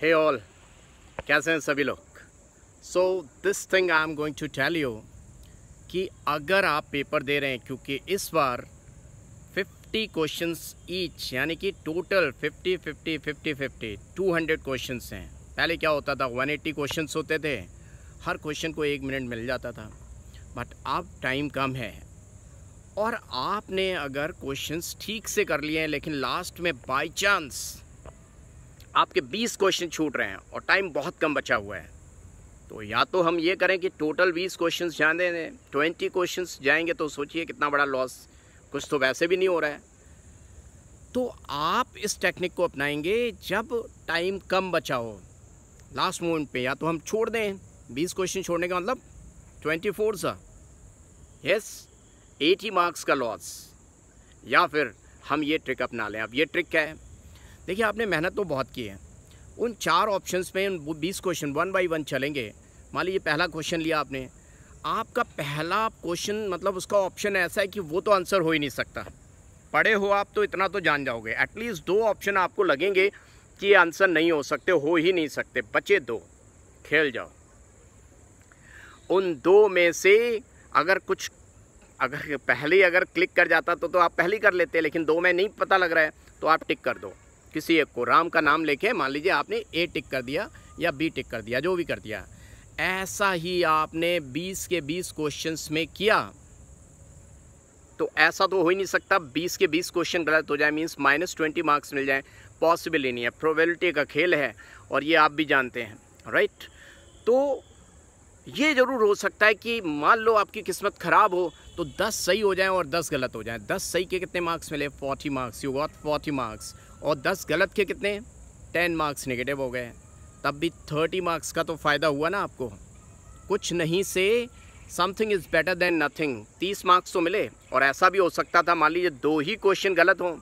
hey all कैसे हैं सभी लोग so this thing I am going to tell you कि अगर आप पेपर दे रहे हैं क्योंकि इस बार 50 क्वेश्चंस ईच यानी कि टोटल 50 50 50 50 200 क्वेश्चन हैं पहले क्या होता था 180 क्वेश्चन होते थे हर क्वेश्चन को एक मिनट मिल जाता था बट अब टाइम कम है और आपने अगर क्वेश्चंस ठीक से कर लिए हैं लेकिन लास्ट में बाई चांस आपके 20 क्वेश्चन छूट रहे हैं और टाइम बहुत कम बचा हुआ है तो या तो हम ये करें कि टोटल बीस क्वेश्चन जाने दें ट्वेंटी क्वेश्चन जाएंगे तो सोचिए कितना बड़ा लॉस कुछ तो वैसे भी नहीं हो रहा है तो आप इस टेक्निक को अपनाएंगे जब टाइम कम बचा हो लास्ट मोमेंट पे या तो हम छोड़ दें बीस क्वेश्चन छोड़ने का मतलब ट्वेंटी फोर सा यस एटी मार्क्स का लॉस या फिर हम ये ट्रिक अपना लें अब ये ट्रिक क्या है देखिए आपने मेहनत तो बहुत की है उन चार ऑप्शंस में उन बीस क्वेश्चन वन बाई वन चलेंगे मान लीजिए पहला क्वेश्चन लिया आपने आपका पहला क्वेश्चन मतलब उसका ऑप्शन ऐसा है कि वो तो आंसर हो ही नहीं सकता पढ़े हो आप तो इतना तो जान जाओगे एटलीस्ट दो ऑप्शन आपको लगेंगे कि आंसर नहीं हो सकते हो ही नहीं सकते बचे दो खेल जाओ उन दो में से अगर कुछ अगर पहले अगर क्लिक कर जाता तो तो आप पहले कर लेते लेकिन दो में नहीं पता लग रहा है तो आप टिक कर दो किसी एक को राम का नाम लेके मान लीजिए आपने ए टिक कर दिया या बी टिक कर दिया जो भी कर दिया ऐसा ही आपने 20 के 20 क्वेश्चंस में किया तो ऐसा तो हो ही नहीं सकता 20 के 20 क्वेश्चन गलत हो जाए मीन्स माइनस ट्वेंटी मार्क्स मिल जाए पॉसिबल ही नहीं है प्रोबेबिलिटी का खेल है और ये आप भी जानते हैं राइट तो ये ज़रूर हो सकता है कि मान लो आपकी किस्मत ख़राब हो तो 10 सही हो जाए और 10 गलत हो जाए 10 सही के कितने मार्क्स मिले 40 मार्क्स यू गॉट 40 मार्क्स और दस गलत के कितने टेन मार्क्स निगेटिव हो गए तब भी थर्टी मार्क्स का तो फ़ायदा हुआ ना आपको कुछ नहीं से something is better than nothing तीस मार्क्स तो मिले और ऐसा भी हो सकता था मान लीजिए दो ही क्वेश्चन गलत हों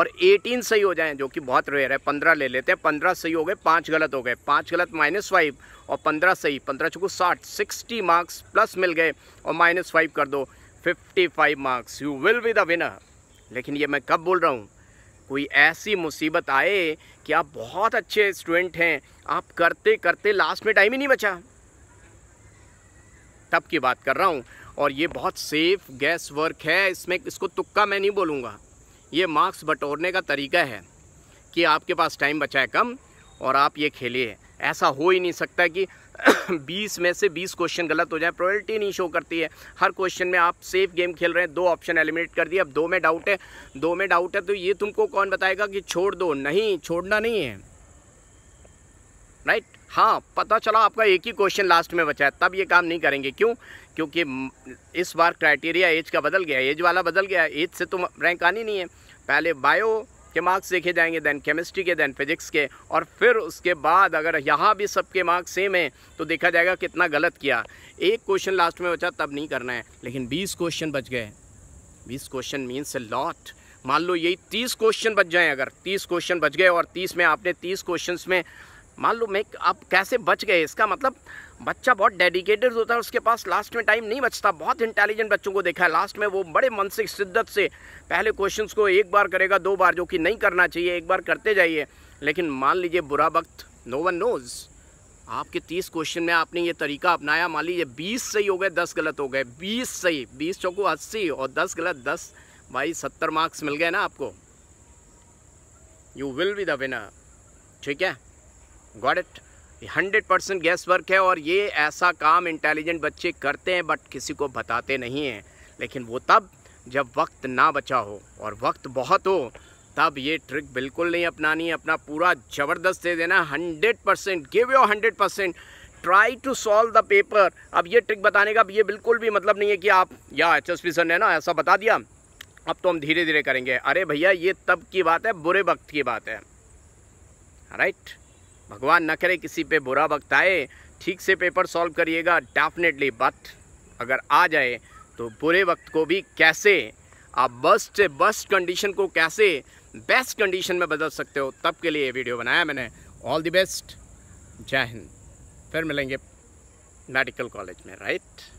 और एटीन सही हो जाएं जो कि बहुत रेयर है पंद्रह ले लेते हैं पंद्रह सही हो गए पाँच गलत हो गए पाँच गलत माइनस फाइव और पंद्रह सही पंद्रह चुको साठ सिक्सटी मार्क्स प्लस मिल गए और माइनस फाइव कर दो fifty five marks you will be the winner लेकिन ये मैं कब बोल रहा हूँ कोई ऐसी मुसीबत आए कि आप बहुत अच्छे स्टूडेंट हैं आप करते करते लास्ट में टाइम ही नहीं बचा तब की बात कर रहा हूँ और ये बहुत सेफ गैस वर्क है इसमें इसको तुक्का मैं नहीं बोलूँगा ये मार्क्स बटोरने का तरीका है कि आपके पास टाइम बचा है कम और आप ये खेलिए ऐसा हो ही नहीं सकता कि बीस में से बीस क्वेश्चन गलत हो जाए प्रोबेबिलिटी नहीं शो करती है हर क्वेश्चन में आप सेफ गेम खेल रहे हैं दो ऑप्शन एलिमिनेट कर दिए अब दो में डाउट है दो में डाउट है तो ये तुमको कौन बताएगा कि छोड़ दो नहीं छोड़ना नहीं है राइट हाँ पता चला आपका एक ही क्वेश्चन लास्ट में बचा है तब ये काम नहीं करेंगे क्यों क्योंकि इस बार क्राइटेरिया एज का बदल गया एज वाला बदल गया एज से तो रैंक आनी नहीं है पहले बायो के मार्क्स देखे जाएंगे दैन केमिस्ट्री के दैन फिजिक्स के और फिर उसके बाद अगर यहाँ भी सबके मार्क्स सेम हैं तो देखा जाएगा कितना गलत किया एक क्वेश्चन लास्ट में बचा तब नहीं करना है लेकिन बीस क्वेश्चन बच गए बीस क्वेश्चन मीन्स ए लॉट मान लो यही तीस क्वेश्चन बच जाएँ अगर तीस क्वेश्चन बच गए और तीस में आपने तीस क्वेश्चन में मान लो मैं आप कैसे बच गए इसका मतलब बच्चा बहुत डेडिकेटेड होता है उसके पास लास्ट में टाइम नहीं बचता बहुत इंटेलिजेंट बच्चों को देखा है लास्ट में वो बड़े मन से शिद्दत से पहले क्वेश्चंस को एक बार करेगा दो बार जो कि नहीं करना चाहिए एक बार करते जाइए लेकिन मान लीजिए बुरा वक्त नो वन नोज़ आपके तीस क्वेश्चन में आपने ये तरीका अपनाया मान लीजिए बीस सही हो गए दस गलत हो गए बीस सही बीस चौको अस्सी और दस गलत दस भाई सत्तर मार्क्स मिल गए ना आपको you will be the winner ठीक है got it hundred percent guess work है और ये ऐसा काम इंटेलिजेंट बच्चे करते हैं बट किसी को बताते नहीं हैं लेकिन वो तब जब वक्त ना बचा हो और वक्त बहुत हो तब ये ट्रिक बिल्कुल नहीं अपनानी है अपना पूरा ज़बरदस्त दे देना hundred percent give your hundred percent try to solve the paper अब ये ट्रिक बताने का ये बिल्कुल भी मतलब नहीं है कि आप या एच एस पी सर ने ना ऐसा बता दिया अब तो हम धीरे धीरे करेंगे अरे भैया ये तब की बात है बुरे वक्त की बात है राइट right? भगवान न करे किसी पे बुरा वक्त आए ठीक से पेपर सॉल्व करिएगा डेफिनेटली बट अगर आ जाए तो बुरे वक्त को भी कैसे आप बस्ट से बस्ट कंडीशन को कैसे बेस्ट कंडीशन में बदल सकते हो तब के लिए ये वीडियो बनाया मैंने ऑल द बेस्ट जय हिंद फिर मिलेंगे मेडिकल कॉलेज में राइट